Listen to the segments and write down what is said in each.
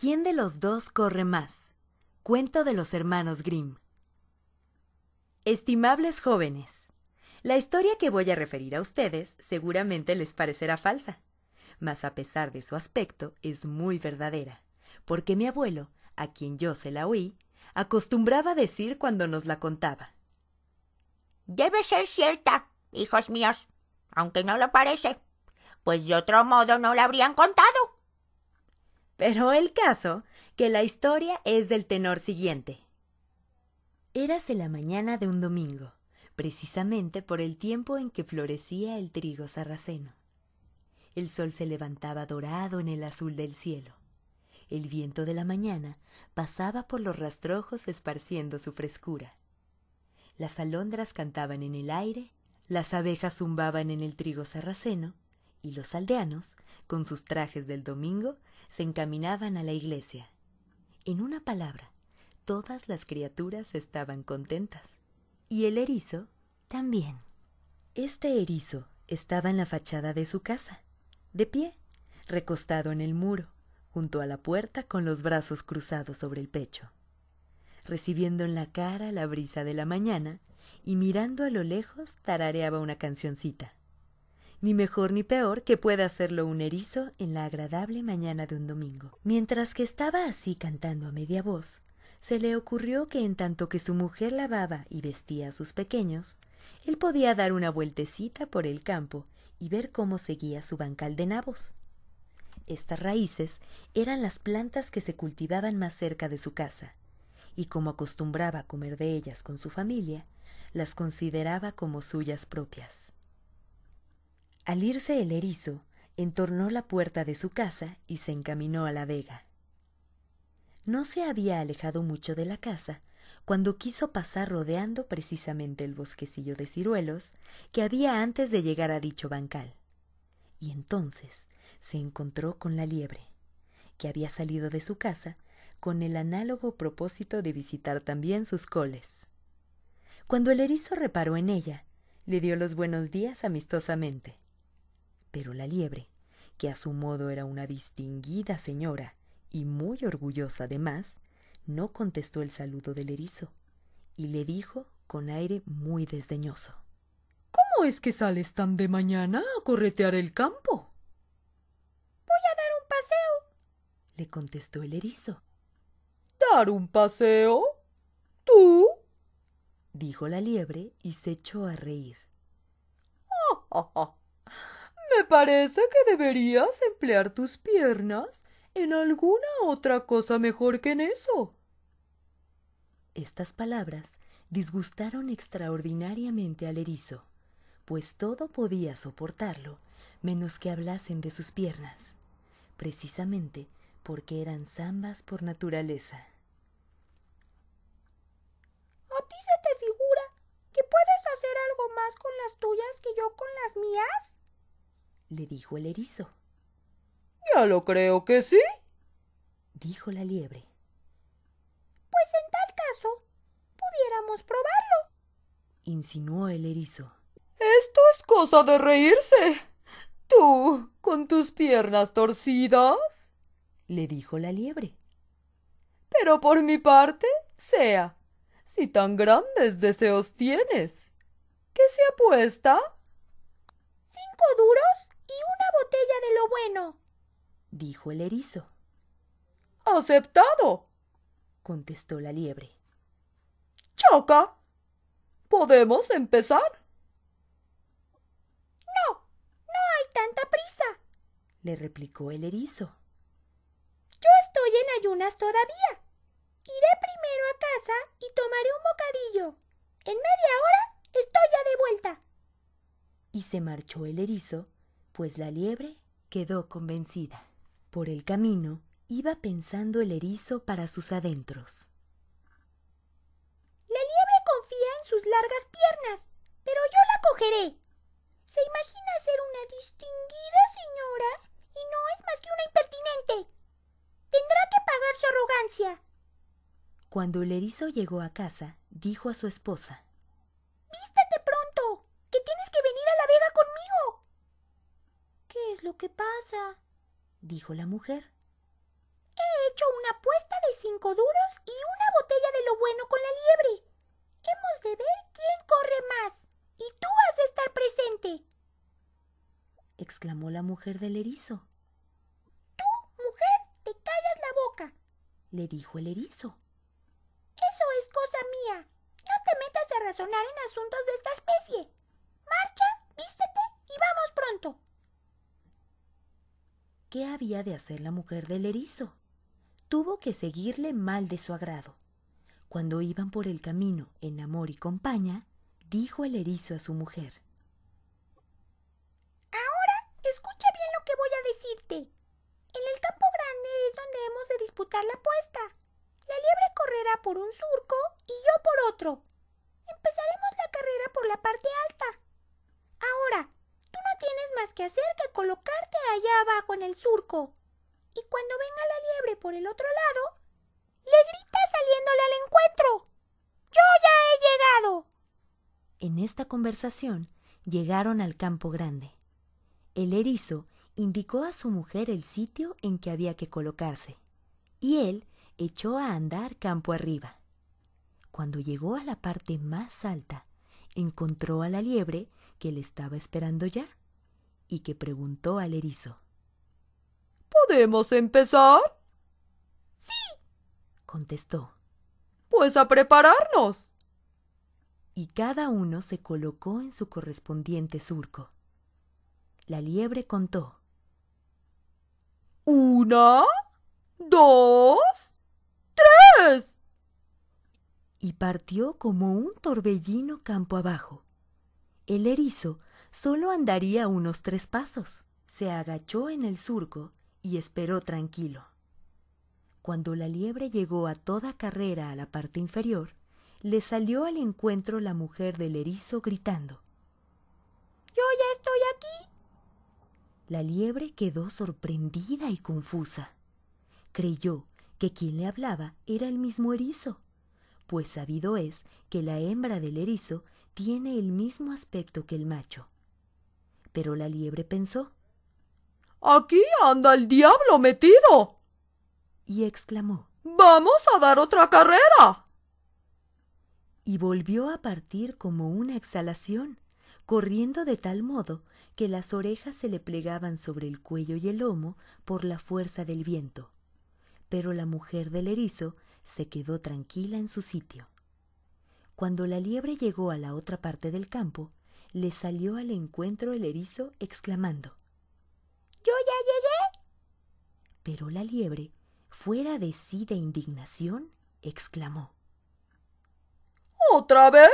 ¿Quién de los dos corre más? Cuento de los hermanos Grimm. Estimables jóvenes, la historia que voy a referir a ustedes seguramente les parecerá falsa, mas a pesar de su aspecto es muy verdadera, porque mi abuelo, a quien yo se la oí, acostumbraba decir cuando nos la contaba. Debe ser cierta, hijos míos, aunque no lo parece, pues de otro modo no la habrían contado. Pero el caso, que la historia es del tenor siguiente. Érase la mañana de un domingo, precisamente por el tiempo en que florecía el trigo sarraceno. El sol se levantaba dorado en el azul del cielo. El viento de la mañana pasaba por los rastrojos esparciendo su frescura. Las alondras cantaban en el aire, las abejas zumbaban en el trigo sarraceno, y los aldeanos, con sus trajes del domingo, se encaminaban a la iglesia. En una palabra, todas las criaturas estaban contentas. Y el erizo también. Este erizo estaba en la fachada de su casa, de pie, recostado en el muro, junto a la puerta con los brazos cruzados sobre el pecho, recibiendo en la cara la brisa de la mañana y mirando a lo lejos tarareaba una cancioncita ni mejor ni peor que pueda hacerlo un erizo en la agradable mañana de un domingo. Mientras que estaba así cantando a media voz, se le ocurrió que en tanto que su mujer lavaba y vestía a sus pequeños, él podía dar una vueltecita por el campo y ver cómo seguía su bancal de nabos. Estas raíces eran las plantas que se cultivaban más cerca de su casa, y como acostumbraba comer de ellas con su familia, las consideraba como suyas propias. Al irse el erizo, entornó la puerta de su casa y se encaminó a la vega. No se había alejado mucho de la casa cuando quiso pasar rodeando precisamente el bosquecillo de ciruelos que había antes de llegar a dicho bancal. Y entonces se encontró con la liebre, que había salido de su casa con el análogo propósito de visitar también sus coles. Cuando el erizo reparó en ella, le dio los buenos días amistosamente pero la liebre, que a su modo era una distinguida señora y muy orgullosa además, no contestó el saludo del erizo y le dijo con aire muy desdeñoso. ¿Cómo es que sales tan de mañana a corretear el campo? Voy a dar un paseo, le contestó el erizo. ¿Dar un paseo? ¿Tú? dijo la liebre y se echó a reír. Ah, me parece que deberías emplear tus piernas en alguna otra cosa mejor que en eso. Estas palabras disgustaron extraordinariamente al erizo, pues todo podía soportarlo, menos que hablasen de sus piernas, precisamente porque eran zambas por naturaleza. ¿A ti se te figura que puedes hacer algo más con las tuyas que yo con las mías? le dijo el erizo. Ya lo creo que sí, dijo la liebre. Pues en tal caso, pudiéramos probarlo, insinuó el erizo. Esto es cosa de reírse. Tú, con tus piernas torcidas, le dijo la liebre. Pero por mi parte, sea, si tan grandes deseos tienes, ¿qué se apuesta? ¿Cinco duros? una botella de lo bueno, dijo el erizo. Aceptado, contestó la liebre. Choca. ¿Podemos empezar? No, no hay tanta prisa, le replicó el erizo. Yo estoy en ayunas todavía. Iré primero a casa y tomaré un bocadillo. En media hora estoy ya de vuelta. Y se marchó el erizo pues la liebre quedó convencida. Por el camino iba pensando el erizo para sus adentros. La liebre confía en sus largas piernas, pero yo la cogeré. Se imagina ser una distinguida señora y no es más que una impertinente. Tendrá que pagar su arrogancia. Cuando el erizo llegó a casa, dijo a su esposa: —¡Vístete pronto, que tienes que venir a la vega conmigo. ¿Qué es lo que pasa? dijo la mujer. He hecho una apuesta de cinco duros y una botella de lo bueno con la liebre. Hemos de ver quién corre más, y tú has de estar presente. exclamó la mujer del erizo. Tú, mujer, te callas la boca, le dijo el erizo. Eso es cosa mía. No te metas a razonar en asuntos de estas ¿Qué había de hacer la mujer del erizo? Tuvo que seguirle mal de su agrado. Cuando iban por el camino en amor y compañía, dijo el erizo a su mujer. Ahora escucha bien lo que voy a decirte. En el campo grande es donde hemos de disputar la apuesta. La liebre correrá por un surco y yo por otro. Empezaremos la carrera por la parte alta más que hacer que colocarte allá abajo en el surco. Y cuando venga la liebre por el otro lado, le grita saliéndole al encuentro. Yo ya he llegado. En esta conversación llegaron al campo grande. El erizo indicó a su mujer el sitio en que había que colocarse, y él echó a andar campo arriba. Cuando llegó a la parte más alta, encontró a la liebre que le estaba esperando ya y que preguntó al erizo. ¿Podemos empezar? Sí, contestó. Pues a prepararnos. Y cada uno se colocó en su correspondiente surco. La liebre contó. Una, dos, tres. Y partió como un torbellino campo abajo. El erizo Solo andaría unos tres pasos. Se agachó en el surco y esperó tranquilo. Cuando la liebre llegó a toda carrera a la parte inferior, le salió al encuentro la mujer del erizo gritando. Yo ya estoy aquí. La liebre quedó sorprendida y confusa. Creyó que quien le hablaba era el mismo erizo, pues sabido es que la hembra del erizo tiene el mismo aspecto que el macho. Pero la liebre pensó Aquí anda el diablo metido. y exclamó Vamos a dar otra carrera. Y volvió a partir como una exhalación, corriendo de tal modo que las orejas se le plegaban sobre el cuello y el lomo por la fuerza del viento. Pero la mujer del erizo se quedó tranquila en su sitio. Cuando la liebre llegó a la otra parte del campo, le salió al encuentro el erizo exclamando Yo ya llegué. Pero la liebre, fuera de sí de indignación, exclamó ¿Otra vez?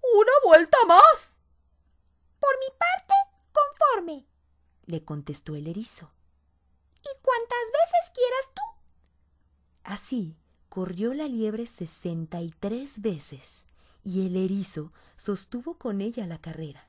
Una vuelta más. Por mi parte, conforme, le contestó el erizo. ¿Y cuántas veces quieras tú? Así corrió la liebre sesenta y tres veces y el erizo sostuvo con ella la carrera.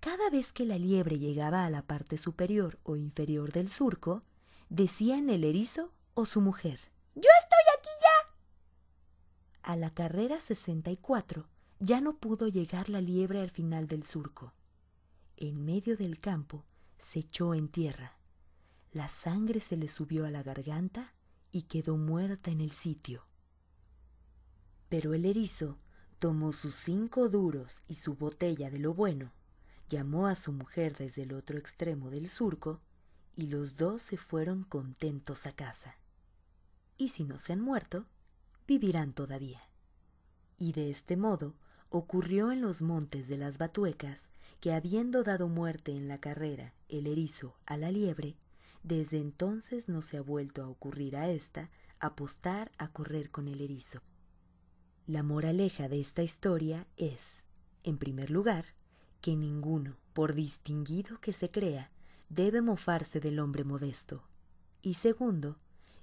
Cada vez que la liebre llegaba a la parte superior o inferior del surco, decían el erizo o oh, su mujer. ¡Yo estoy aquí ya! A la carrera 64 ya no pudo llegar la liebre al final del surco. En medio del campo se echó en tierra. La sangre se le subió a la garganta y quedó muerta en el sitio. Pero el erizo Tomó sus cinco duros y su botella de lo bueno, llamó a su mujer desde el otro extremo del surco, y los dos se fueron contentos a casa. Y si no se han muerto, vivirán todavía. Y de este modo ocurrió en los montes de las Batuecas que habiendo dado muerte en la carrera el erizo a la liebre, desde entonces no se ha vuelto a ocurrir a ésta apostar a correr con el erizo. La moraleja de esta historia es, en primer lugar, que ninguno, por distinguido que se crea, debe mofarse del hombre modesto. Y segundo,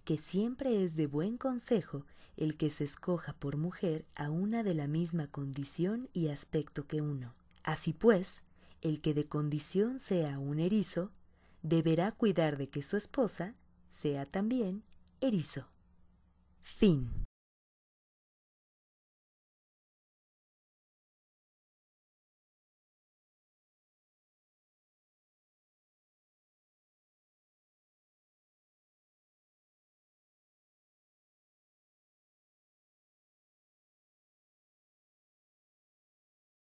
que siempre es de buen consejo el que se escoja por mujer a una de la misma condición y aspecto que uno. Así pues, el que de condición sea un erizo, deberá cuidar de que su esposa sea también erizo. Fin.